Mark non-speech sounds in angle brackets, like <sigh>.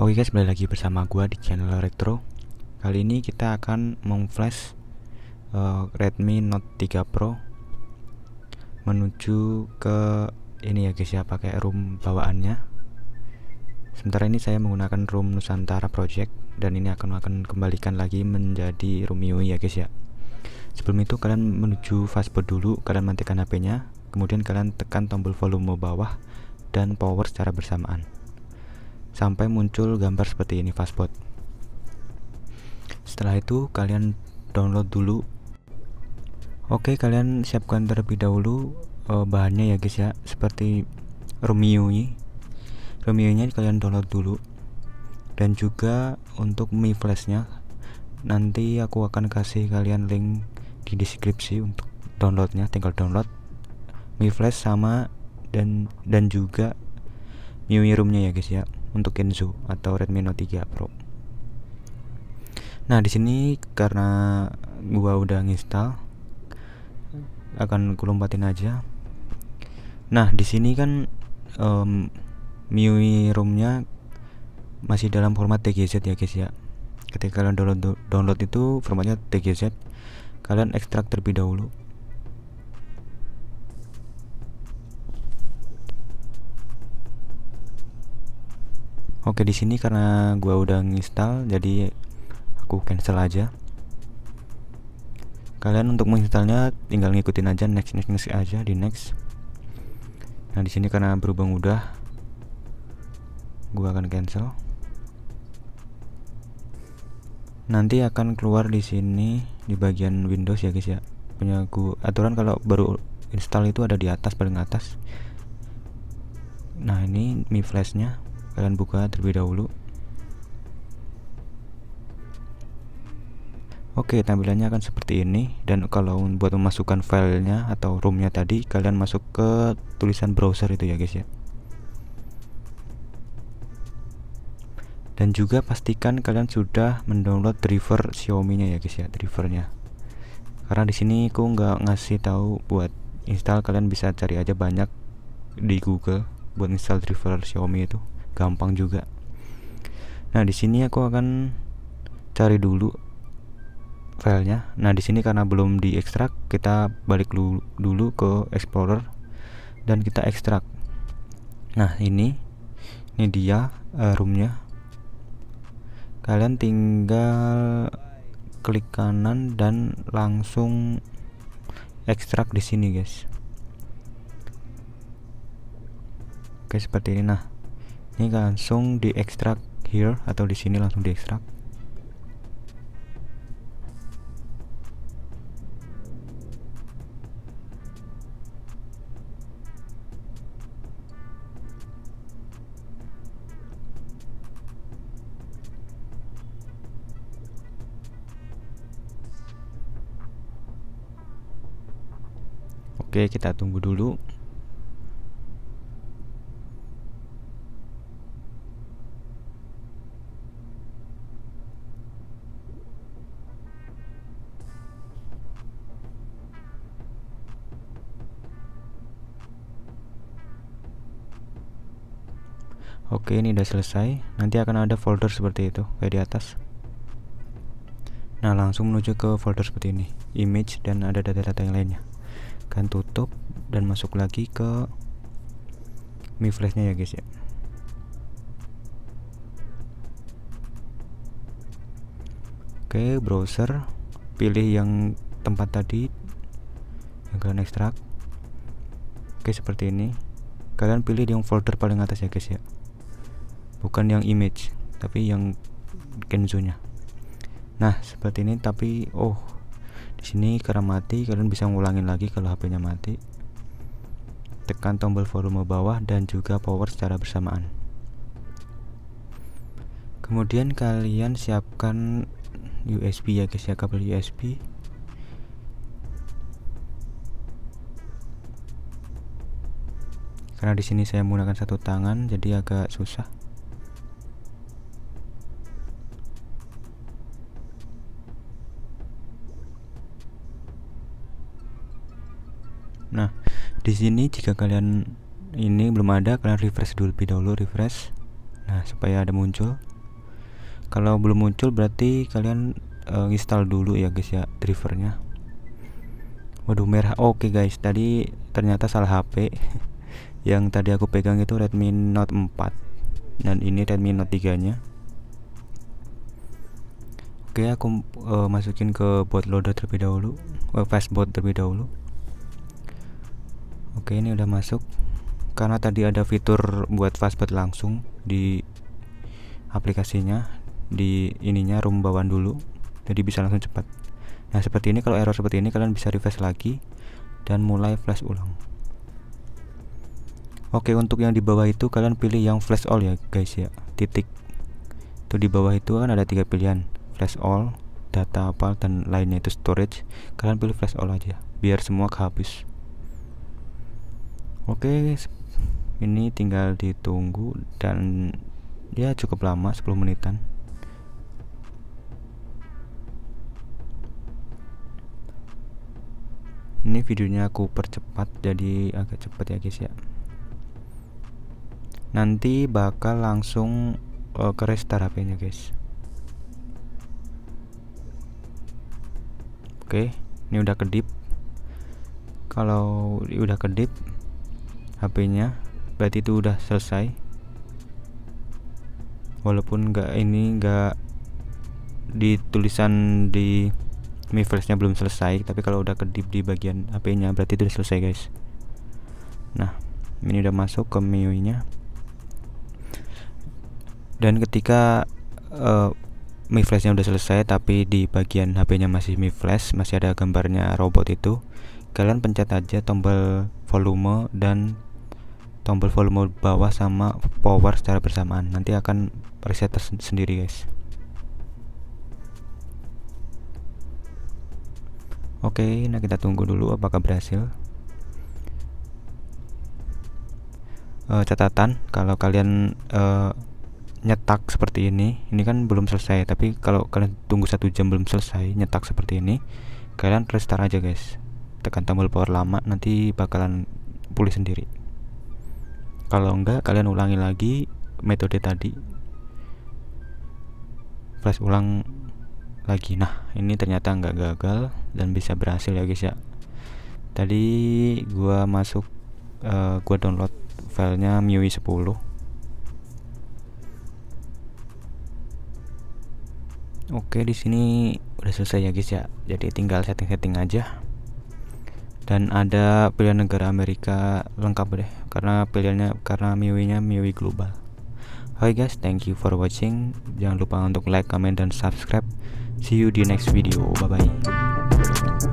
Oke guys, kembali lagi bersama gue di channel Retro. Kali ini kita akan memflash uh, Redmi Note 3 Pro menuju ke ini ya guys ya pakai room bawaannya. Sementara ini saya menggunakan room Nusantara Project dan ini akan akan kembalikan lagi menjadi room MIUI ya guys ya. Sebelum itu kalian menuju fastboot dulu, kalian matikan HP-nya, kemudian kalian tekan tombol volume bawah dan power secara bersamaan sampai muncul gambar seperti ini fastboot. setelah itu kalian download dulu oke kalian siapkan terlebih dahulu uh, bahannya ya guys ya seperti Romeo ini. Romeo nya kalian download dulu dan juga untuk Mi Flash nya nanti aku akan kasih kalian link di deskripsi untuk downloadnya tinggal download Mi Flash sama dan dan juga Miumi Room nya ya guys ya untuk Kenzo atau Redmi Note 3 Pro. Nah, di sini karena gua udah nginstal akan kulompatin aja. Nah, di sini kan um, MIUI ROM-nya masih dalam format TGZ ya guys ya. Ketika kalian download download itu formatnya TGZ, kalian ekstrak terlebih dahulu. Oke di sini karena gua udah nginstal jadi aku cancel aja. Kalian untuk menginstalnya tinggal ngikutin aja next next next aja di next. Nah di sini karena berubah udah, gua akan cancel. Nanti akan keluar di sini di bagian Windows ya guys ya. Punya gua aturan kalau baru install itu ada di atas paling atas. Nah ini mi flashnya kalian buka terlebih dahulu Oke tampilannya akan seperti ini dan kalau buat memasukkan filenya atau roomnya tadi kalian masuk ke tulisan browser itu ya guys ya dan juga pastikan kalian sudah mendownload driver Xiaomi nya ya guys ya drivernya karena di sini aku nggak ngasih tahu buat install kalian bisa cari aja banyak di Google buat install driver Xiaomi itu gampang juga nah di sini aku akan cari dulu filenya nah di sini karena belum diekstrak kita balik dulu, ke explorer dan kita ekstrak nah ini ini dia uh, roomnya kalian tinggal klik kanan dan langsung ekstrak di sini guys oke seperti ini nah ini langsung di extract here atau di sini langsung di extract Oke, kita tunggu dulu. Oke ini udah selesai Nanti akan ada folder seperti itu Kayak di atas Nah langsung menuju ke folder seperti ini Image dan ada data-data yang lainnya Kan tutup dan masuk lagi ke Mi flash nya ya guys ya Oke browser Pilih yang tempat tadi Yang kalian ekstrak Oke seperti ini Kalian pilih yang folder paling atas ya guys ya bukan yang image tapi yang nya nah seperti ini tapi oh di sini karena mati kalian bisa ngulangin lagi kalau HP-nya mati tekan tombol volume bawah dan juga power secara bersamaan kemudian kalian siapkan USB ya guys ya kabel USB karena di sini saya menggunakan satu tangan jadi agak susah di sini jika kalian ini belum ada kalian refresh dulu lebih dahulu refresh nah supaya ada muncul kalau belum muncul berarti kalian uh, install dulu ya guys ya drivernya waduh merah oke okay guys tadi ternyata salah HP <laughs> yang tadi aku pegang itu Redmi Note 4 dan ini Redmi Note 3 nya oke okay, aku uh, masukin ke bootloader terlebih dahulu uh, eh, fastboot terlebih dahulu Oke ini udah masuk karena tadi ada fitur buat fastboot langsung di aplikasinya di ininya room bawaan dulu jadi bisa langsung cepat nah seperti ini kalau error seperti ini kalian bisa refresh lagi dan mulai flash ulang oke untuk yang di bawah itu kalian pilih yang flash all ya guys ya titik itu di bawah itu kan ada tiga pilihan flash all data apa dan lainnya itu storage kalian pilih flash all aja biar semua kehabis Oke, ini tinggal ditunggu dan ya cukup lama 10 menitan. Ini videonya aku percepat jadi agak cepat ya guys ya. Nanti bakal langsung uh, ke restart HP-nya guys. Oke, ini udah kedip. Kalau udah kedip HP-nya berarti itu udah selesai walaupun nggak ini nggak ditulisan di Mi nya belum selesai tapi kalau udah kedip di bagian HP-nya berarti itu udah selesai guys nah ini udah masuk ke MIUI nya dan ketika uh, eh, Mi Flash-nya udah selesai tapi di bagian HP-nya masih Mi flash masih ada gambarnya robot itu kalian pencet aja tombol volume dan tombol volume bawah sama power secara bersamaan nanti akan reset sendiri guys oke nah kita tunggu dulu apakah berhasil e, catatan kalau kalian e, nyetak seperti ini ini kan belum selesai tapi kalau kalian tunggu satu jam belum selesai nyetak seperti ini kalian restart aja guys tekan tombol power lama nanti bakalan pulih sendiri kalau enggak, kalian ulangi lagi metode tadi. Flash ulang lagi. Nah, ini ternyata enggak gagal dan bisa berhasil ya guys ya. Tadi gua masuk uh, gua download filenya MIUI 10. Oke, di sini udah selesai ya guys ya. Jadi tinggal setting-setting aja dan ada pilihan negara Amerika lengkap deh karena pilihannya karena MIUI-nya MIUI global Hai guys, thank you for watching. Jangan lupa untuk like, comment, dan subscribe. See you di next video. Bye bye.